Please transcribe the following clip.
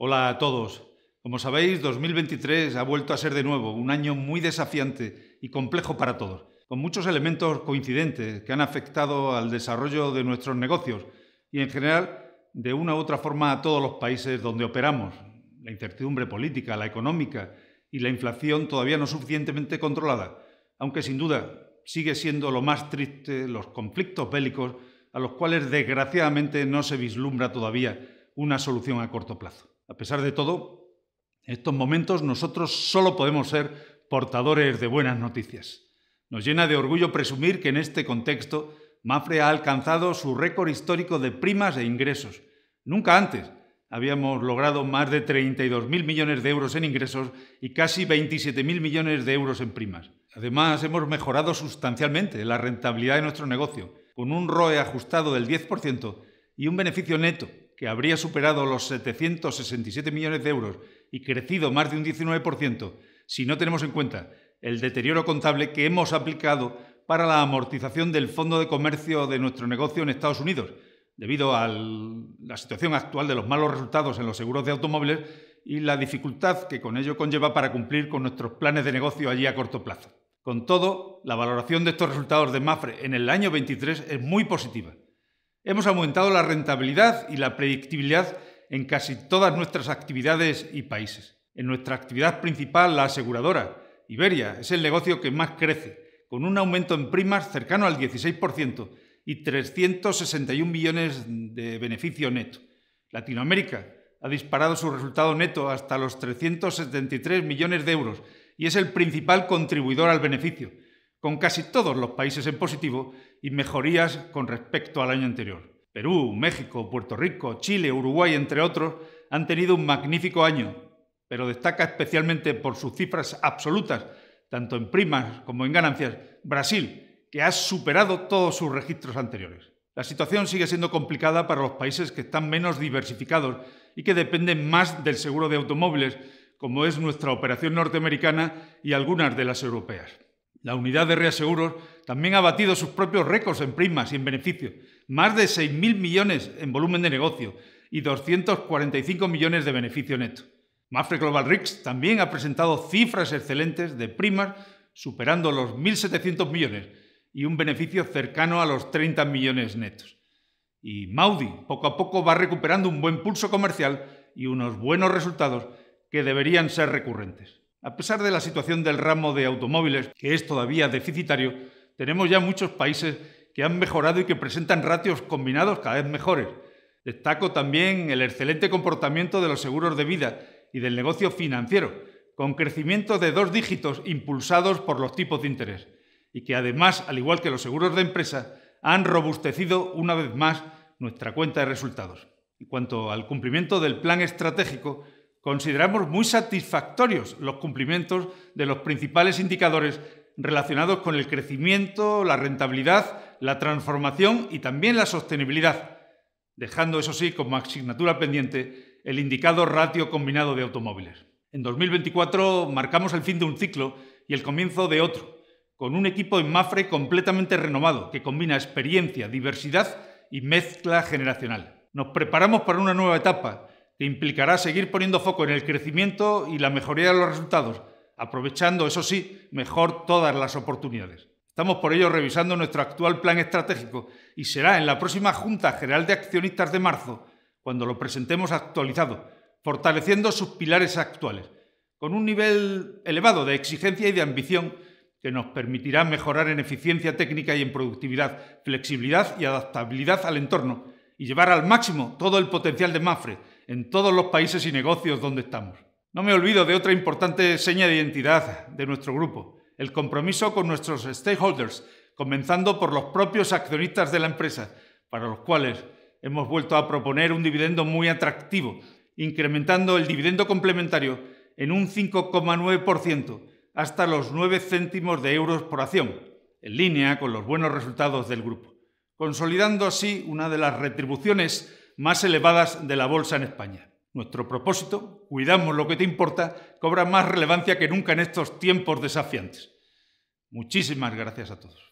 Hola a todos. Como sabéis, 2023 ha vuelto a ser de nuevo un año muy desafiante y complejo para todos, con muchos elementos coincidentes que han afectado al desarrollo de nuestros negocios y en general de una u otra forma a todos los países donde operamos. La incertidumbre política, la económica y la inflación todavía no suficientemente controlada, aunque sin duda sigue siendo lo más triste los conflictos bélicos a los cuales desgraciadamente no se vislumbra todavía una solución a corto plazo. A pesar de todo, en estos momentos nosotros solo podemos ser portadores de buenas noticias. Nos llena de orgullo presumir que en este contexto Mafre ha alcanzado su récord histórico de primas e ingresos. Nunca antes habíamos logrado más de 32.000 millones de euros en ingresos y casi 27.000 millones de euros en primas. Además, hemos mejorado sustancialmente la rentabilidad de nuestro negocio, con un ROE ajustado del 10% y un beneficio neto que habría superado los 767 millones de euros y crecido más de un 19%, si no tenemos en cuenta el deterioro contable que hemos aplicado para la amortización del fondo de comercio de nuestro negocio en Estados Unidos, debido a la situación actual de los malos resultados en los seguros de automóviles y la dificultad que con ello conlleva para cumplir con nuestros planes de negocio allí a corto plazo. Con todo, la valoración de estos resultados de Mafre en el año 23 es muy positiva Hemos aumentado la rentabilidad y la predictibilidad en casi todas nuestras actividades y países. En nuestra actividad principal, la aseguradora, Iberia, es el negocio que más crece, con un aumento en primas cercano al 16% y 361 millones de beneficio neto. Latinoamérica ha disparado su resultado neto hasta los 373 millones de euros y es el principal contribuidor al beneficio, con casi todos los países en positivo y mejorías con respecto al año anterior. Perú, México, Puerto Rico, Chile, Uruguay, entre otros, han tenido un magnífico año, pero destaca especialmente por sus cifras absolutas, tanto en primas como en ganancias, Brasil, que ha superado todos sus registros anteriores. La situación sigue siendo complicada para los países que están menos diversificados y que dependen más del seguro de automóviles, como es nuestra operación norteamericana y algunas de las europeas. La unidad de reaseguros también ha batido sus propios récords en primas y en beneficios, más de 6.000 millones en volumen de negocio y 245 millones de beneficio neto. Mafre Global Rix también ha presentado cifras excelentes de primas superando los 1.700 millones y un beneficio cercano a los 30 millones netos. Y Maudi poco a poco va recuperando un buen pulso comercial y unos buenos resultados que deberían ser recurrentes. A pesar de la situación del ramo de automóviles, que es todavía deficitario, tenemos ya muchos países que han mejorado y que presentan ratios combinados cada vez mejores. Destaco también el excelente comportamiento de los seguros de vida y del negocio financiero, con crecimiento de dos dígitos impulsados por los tipos de interés, y que además, al igual que los seguros de empresa, han robustecido una vez más nuestra cuenta de resultados. En cuanto al cumplimiento del plan estratégico, consideramos muy satisfactorios los cumplimientos de los principales indicadores relacionados con el crecimiento, la rentabilidad, la transformación y también la sostenibilidad, dejando eso sí como asignatura pendiente el indicado ratio combinado de automóviles. En 2024 marcamos el fin de un ciclo y el comienzo de otro, con un equipo en Mafre completamente renovado que combina experiencia, diversidad y mezcla generacional. Nos preparamos para una nueva etapa que implicará seguir poniendo foco en el crecimiento y la mejoría de los resultados, aprovechando, eso sí, mejor todas las oportunidades. Estamos por ello revisando nuestro actual plan estratégico y será en la próxima Junta General de Accionistas de marzo cuando lo presentemos actualizado, fortaleciendo sus pilares actuales, con un nivel elevado de exigencia y de ambición que nos permitirá mejorar en eficiencia técnica y en productividad, flexibilidad y adaptabilidad al entorno, y llevar al máximo todo el potencial de Mafre, en todos los países y negocios donde estamos. No me olvido de otra importante seña de identidad de nuestro grupo, el compromiso con nuestros stakeholders, comenzando por los propios accionistas de la empresa, para los cuales hemos vuelto a proponer un dividendo muy atractivo, incrementando el dividendo complementario en un 5,9% hasta los 9 céntimos de euros por acción, en línea con los buenos resultados del grupo, consolidando así una de las retribuciones más elevadas de la bolsa en España. Nuestro propósito, cuidamos lo que te importa, cobra más relevancia que nunca en estos tiempos desafiantes. Muchísimas gracias a todos.